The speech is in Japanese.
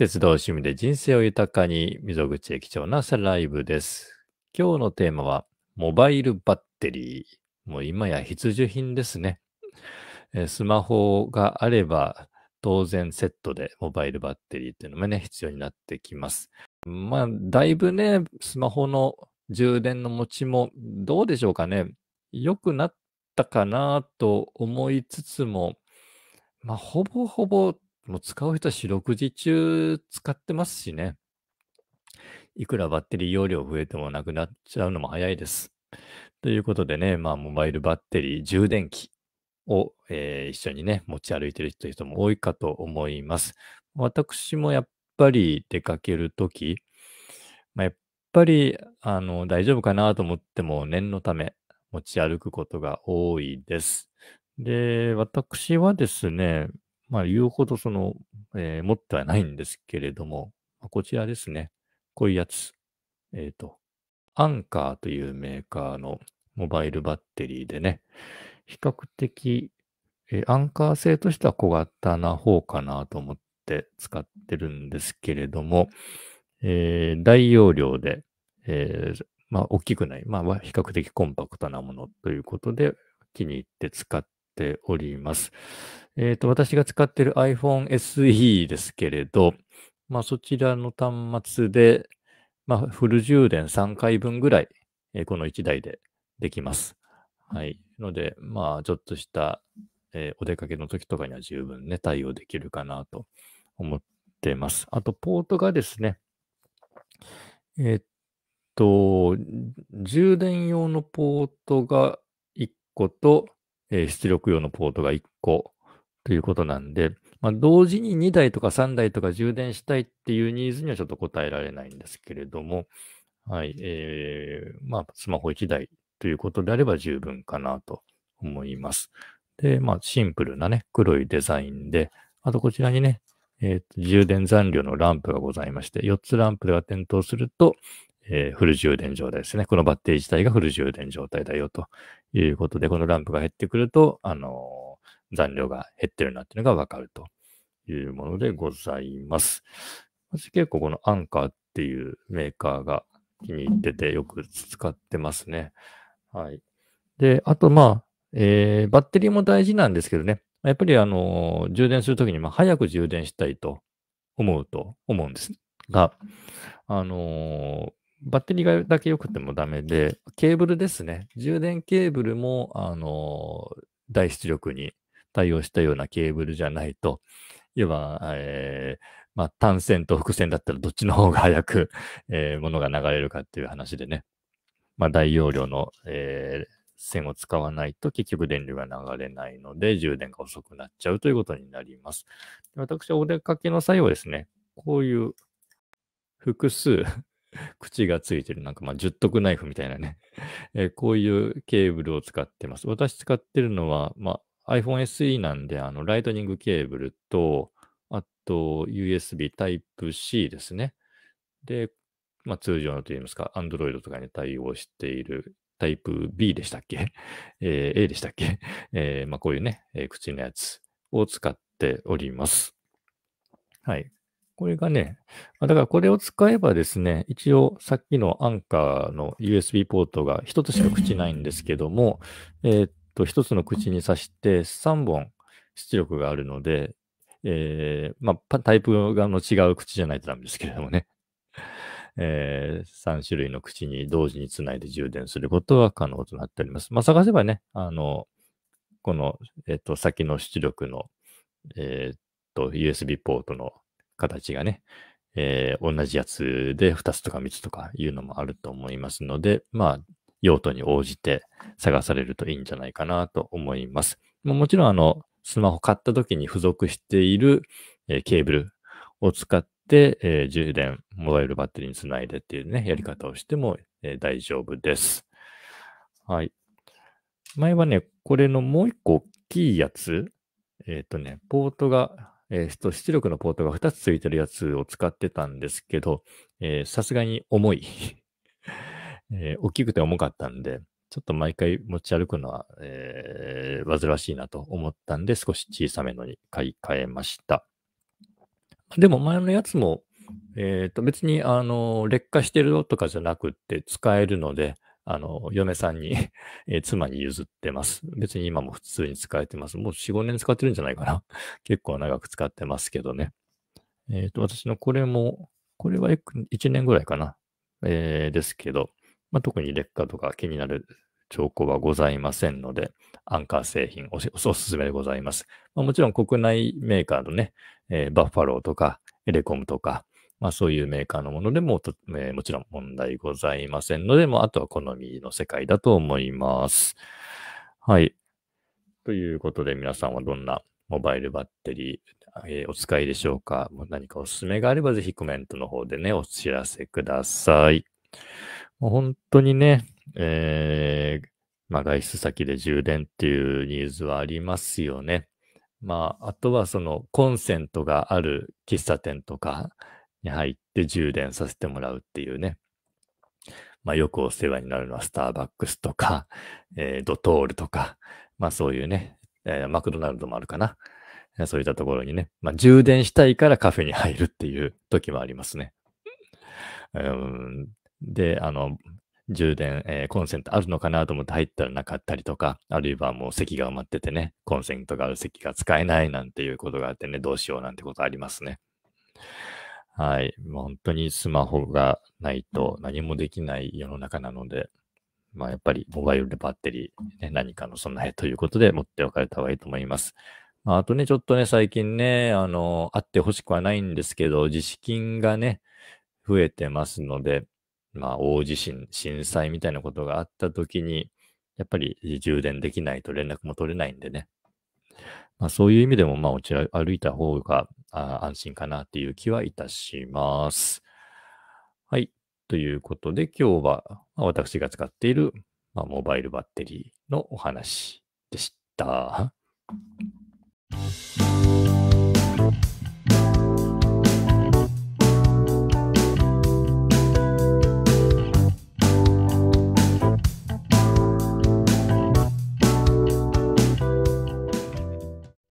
鉄道趣味で人生を豊かに、溝口駅長なさライブです。今日のテーマは、モバイルバッテリー。もう今や必需品ですね。えスマホがあれば、当然セットでモバイルバッテリーっていうのもね、必要になってきます。まあ、だいぶね、スマホの充電の持ちもどうでしょうかね。良くなったかなと思いつつも、まあ、ほぼほぼもう使う人は四六時中使ってますしね。いくらバッテリー容量増えてもなくなっちゃうのも早いです。ということでね、まあ、モバイルバッテリー、充電器を、えー、一緒にね、持ち歩いてる人も多いかと思います。私もやっぱり出かけるとき、まあ、やっぱりあの大丈夫かなと思っても念のため持ち歩くことが多いです。で、私はですね、まあ、言うほどその、えー、持ってはないんですけれども、こちらですね。こういうやつ。えっ、ー、と、アンカーというメーカーのモバイルバッテリーでね、比較的、えー、アンカー製としては小型な方かなと思って使ってるんですけれども、えー、大容量で、えー、まあ、大きくない、まあ、比較的コンパクトなものということで、気に入って使っております。えっ、ー、と、私が使っている iPhone SE ですけれど、まあ、そちらの端末で、まあ、フル充電3回分ぐらい、えー、この1台でできます。はい。ので、まあ、ちょっとした、えー、お出かけの時とかには十分ね、対応できるかなと思ってます。あと、ポートがですね、えっと、充電用のポートが1個と、出力用のポートが1個ということなんで、まあ、同時に2台とか3台とか充電したいっていうニーズにはちょっと答えられないんですけれども、はい、えー、まあ、スマホ1台ということであれば十分かなと思います。で、まあ、シンプルなね、黒いデザインで、あとこちらにね、えー、充電残量のランプがございまして、4つランプが点灯すると、えー、フル充電状態ですね。このバッテリー自体がフル充電状態だよということで、このランプが減ってくると、あの、残量が減ってるなっていうのがわかるというものでございます。私結構このアンカーっていうメーカーが気に入っててよく使ってますね。はい。で、あとまあ、えー、バッテリーも大事なんですけどね。やっぱりあの、充電するときに、まあ、早く充電したいと思うと思うんですが、あのバッテリーがだけ良くてもダメで、ケーブルですね。充電ケーブルも、あの、大出力に対応したようなケーブルじゃないと、いわば、えー、まあ、単線と複線だったらどっちの方が早く、えー、ものが流れるかっていう話でね。まあ、大容量の、えー、線を使わないと結局電流が流れないので充電が遅くなっちゃうということになります。私はお出かけの際はですね、こういう複数 口がついてる、なんかまあ十徳ナイフみたいなね、えー、こういうケーブルを使ってます。私使ってるのは、まあ、iPhone SE なんで、あの、ライトニングケーブルと、あと USB Type-C ですね。で、まあ、通常のといいますか、Android とかに対応しているタイプ B でしたっけ、えー、?A でしたっけ、えー、まあ、こういうね、えー、口のやつを使っております。はい。これがね、だからこれを使えばですね、一応さっきのアンカーの USB ポートが1つしか口ないんですけども、えっと、1つの口に挿して3本出力があるので、えー、まあ、タイプがの違う口じゃないとダメですけれどもね。えー、3種類の口に同時につないで充電することは可能となっております。まあ、探せばね、あの、この、えっ、と、先の出力の、えっ、と、USB ポートの形がね、えー、同じやつで2つとか3つとかいうのもあると思いますので、まあ、用途に応じて探されるといいんじゃないかなと思います。もちろん、あの、スマホ買った時に付属している、えー、ケーブルを使って、えー、充電、モバイルバッテリーにつないでっていうね、やり方をしても、えー、大丈夫です。はい。前はね、これのもう一個大きいやつ、えっ、とね、ポートがえー、と出力のポートが2つついてるやつを使ってたんですけど、さすがに重い、えー、大きくて重かったんで、ちょっと毎回持ち歩くのは、えー、煩わしいなと思ったんで、少し小さめのに買い替えました。でも前のやつも、えー、と別にあの劣化してるとかじゃなくて使えるので、あの、嫁さんに え妻に譲ってます。別に今も普通に使えてます。もう4、5年使ってるんじゃないかな。結構長く使ってますけどね。えっ、ー、と、私のこれも、これは1年ぐらいかな。えー、ですけど、まあ、特に劣化とか気になる兆候はございませんので、アンカー製品おすすめでございます。まあ、もちろん国内メーカーのね、えー、バッファローとか、エレコムとか、まあそういうメーカーのものでもえー、もちろん問題ございませんので、もあとは好みの世界だと思います。はい。ということで皆さんはどんなモバイルバッテリー、えー、お使いでしょうか何かおすすめがあればぜひコメントの方でね、お知らせください。もう本当にね、えー、まあ外出先で充電っていうニーズはありますよね。まあ、あとはそのコンセントがある喫茶店とか、に入って充電させてもらうっていうね。まあ、よくお世話になるのはスターバックスとか、えー、ドトールとか、まあそういうね、えー、マクドナルドもあるかな。そういったところにね、まあ、充電したいからカフェに入るっていう時もありますね。うん、で、あの、充電、えー、コンセントあるのかなと思って入ったらなかったりとか、あるいはもう席が埋まっててね、コンセントがある席が使えないなんていうことがあってね、どうしようなんてことありますね。はい。もう本当にスマホがないと何もできない世の中なので、まあ、やっぱりモバイルでバッテリー、ね、何かの備えということで持っておかれた方がいいと思います。まあ、とね、ちょっとね、最近ね、あの、あってほしくはないんですけど、自資金がね、増えてますので、まあ、大地震、震災みたいなことがあった時に、やっぱり充電できないと連絡も取れないんでね。まあ、そういう意味でも、まあ、落ち歩いた方があ安心かなっていう気はいたします。はい。ということで、今日は私が使っている、まあ、モバイルバッテリーのお話でした。